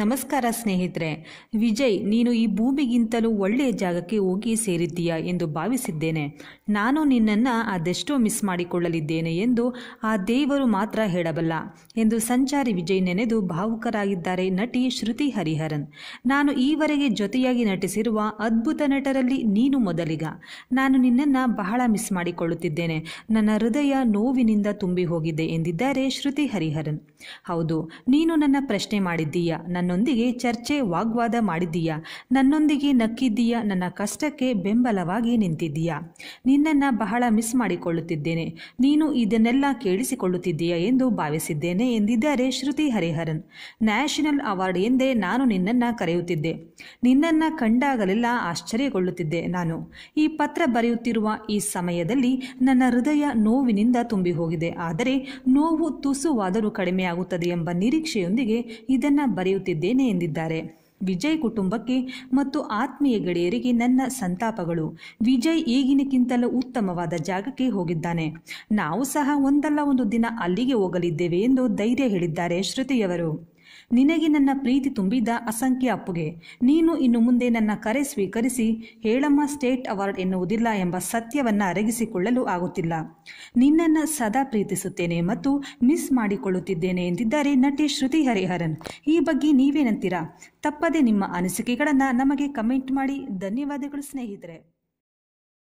ನಮಸ್ಕಾರ ಸ್ನೇಹಿತರೆ ವಿಜಯ್ ನೀನು ಈ ಭೂಮಿಗಿಂತಲೂ ಒಳ್ಳೆಯ ಜಾಗಕ್ಕೆ ಹೋಗಿ ಸೇರಿದ್ದೀಯಾ ಎಂದು ಭಾವಿಸಿದ್ದೇನೆ ನಾನು ನಿನ್ನನ್ನು ಅದೆಷ್ಟೋ ಮಿಸ್ ಮಾಡಿಕೊಳ್ಳಲಿದ್ದೇನೆ ಎಂದು ಆ ದೇವರು ಮಾತ್ರ ಹೇಳಬಲ್ಲ ಎಂದು ಸಂಚಾರಿ ವಿಜಯ್ ನೆನೆದು ಭಾವುಕರಾಗಿದ್ದಾರೆ ನಟಿ ಶ್ರುತಿ ಹರಿಹರನ್ ನಾನು ಈವರೆಗೆ ಜೊತೆಯಾಗಿ ನಟಿಸಿರುವ ಅದ್ಭುತ ನಟರಲ್ಲಿ ನೀನು ಮೊದಲಿಗ ನಾನು ನಿನ್ನನ್ನು ಬಹಳ ಮಿಸ್ ಮಾಡಿಕೊಳ್ಳುತ್ತಿದ್ದೇನೆ ನನ್ನ ಹೃದಯ ನೋವಿನಿಂದ ತುಂಬಿ ಹೋಗಿದೆ ಎಂದಿದ್ದಾರೆ ಶ್ರುತಿ ಹರಿಹರನ್ ಹೌದು ನೀನು ನನ್ನ ಪ್ರಶ್ನೆ ಮಾಡಿದ್ದೀಯಾ ನನ್ನೊಂದಿಗೆ ಚರ್ಚೆ ವಾಗ್ವಾದ ಮಾಡಿದ್ದೀಯಾ ನನ್ನೊಂದಿಗೆ ನಕ್ಕಿದ್ದೀಯಾ ನನ್ನ ಕಷ್ಟಕ್ಕೆ ಬೆಂಬಲವಾಗಿ ನಿಂತಿದ್ದೀಯಾ ನಿನ್ನನ್ನು ಬಹಳ ಮಿಸ್ ಮಾಡಿಕೊಳ್ಳುತ್ತಿದ್ದೇನೆ ನೀನು ಇದನ್ನೆಲ್ಲ ಕೇಳಿಸಿಕೊಳ್ಳುತ್ತಿದ್ದೀಯಾ ಎಂದು ಭಾವಿಸಿದ್ದೇನೆ ಎಂದಿದ್ದಾರೆ ಶ್ರುತಿ ಹರಿಹರನ್ ನ್ಯಾಷನಲ್ ಅವಾರ್ಡ್ ಎಂದೇ ನಾನು ನಿನ್ನನ್ನು ಕರೆಯುತ್ತಿದ್ದೆ ನಿನ್ನನ್ನು ಕಂಡಾಗಲೆಲ್ಲ ಆಶ್ಚರ್ಯಗೊಳ್ಳುತ್ತಿದ್ದೆ ನಾನು ಈ ಪತ್ರ ಬರೆಯುತ್ತಿರುವ ಈ ಸಮಯದಲ್ಲಿ ನನ್ನ ಹೃದಯ ನೋವಿನಿಂದ ತುಂಬಿ ಹೋಗಿದೆ ಆದರೆ ನೋವು ತುಸುವಾದರೂ ಕಡಿಮೆಯಾಗುತ್ತದೆ ಎಂಬ ನಿರೀಕ್ಷೆಯೊಂದಿಗೆ ಇದನ್ನು ಬರೆಯುತ್ತಿದ್ದೆ ನೀಡುತ್ತಿದ್ದೇನೆ ಎಂದಿದ್ದಾರೆ ವಿಜಯ್ ಕುಟುಂಬಕ್ಕೆ ಮತ್ತು ಆತ್ಮೀಯ ಗೆಳೆಯರಿಗೆ ನನ್ನ ಸಂತಾಪಗಳು ವಿಜಯ್ ಈಗಿನಕ್ಕಿಂತಲೂ ಉತ್ತಮವಾದ ಜಾಗಕ್ಕೆ ಹೋಗಿದ್ದಾನೆ ನಾವು ಸಹ ಒಂದಲ್ಲ ಒಂದು ದಿನ ಅಲ್ಲಿಗೆ ಹೋಗಲಿದ್ದೇವೆ ಎಂದು ಧೈರ್ಯ ಹೇಳಿದ್ದಾರೆ ಶ್ರುತಿಯವರು ನಿನಗೆ ನನ್ನ ಪ್ರೀತಿ ತುಂಬಿದ್ದ ಅಸಂಖ್ಯ ಅಪ್ಪುಗೆ ನೀನು ಇನ್ನು ಮುಂದೆ ನನ್ನ ಕರೆ ಸ್ವೀಕರಿಸಿ ಹೇಳಮ್ಮ ಸ್ಟೇಟ್ ಅವಾರ್ಡ್ ಎನ್ನುವುದಿಲ್ಲ ಎಂಬ ಸತ್ಯವನ್ನು ಅರಗಿಸಿಕೊಳ್ಳಲು ಆಗುತ್ತಿಲ್ಲ ನಿನ್ನನ್ನು ಸದಾ ಪ್ರೀತಿಸುತ್ತೇನೆ ಮತ್ತು ಮಿಸ್ ಮಾಡಿಕೊಳ್ಳುತ್ತಿದ್ದೇನೆ ಎಂದಿದ್ದಾರೆ ನಟಿ ಶ್ರುತಿ ಹರಿಹರನ್ ಈ ಬಗ್ಗೆ ನೀವೇನಂತೀರಾ ತಪ್ಪದೆ ನಿಮ್ಮ ಅನಿಸಿಕೆಗಳನ್ನು ನಮಗೆ ಕಮೆಂಟ್ ಮಾಡಿ ಧನ್ಯವಾದಗಳು ಸ್ನೇಹಿತರೆ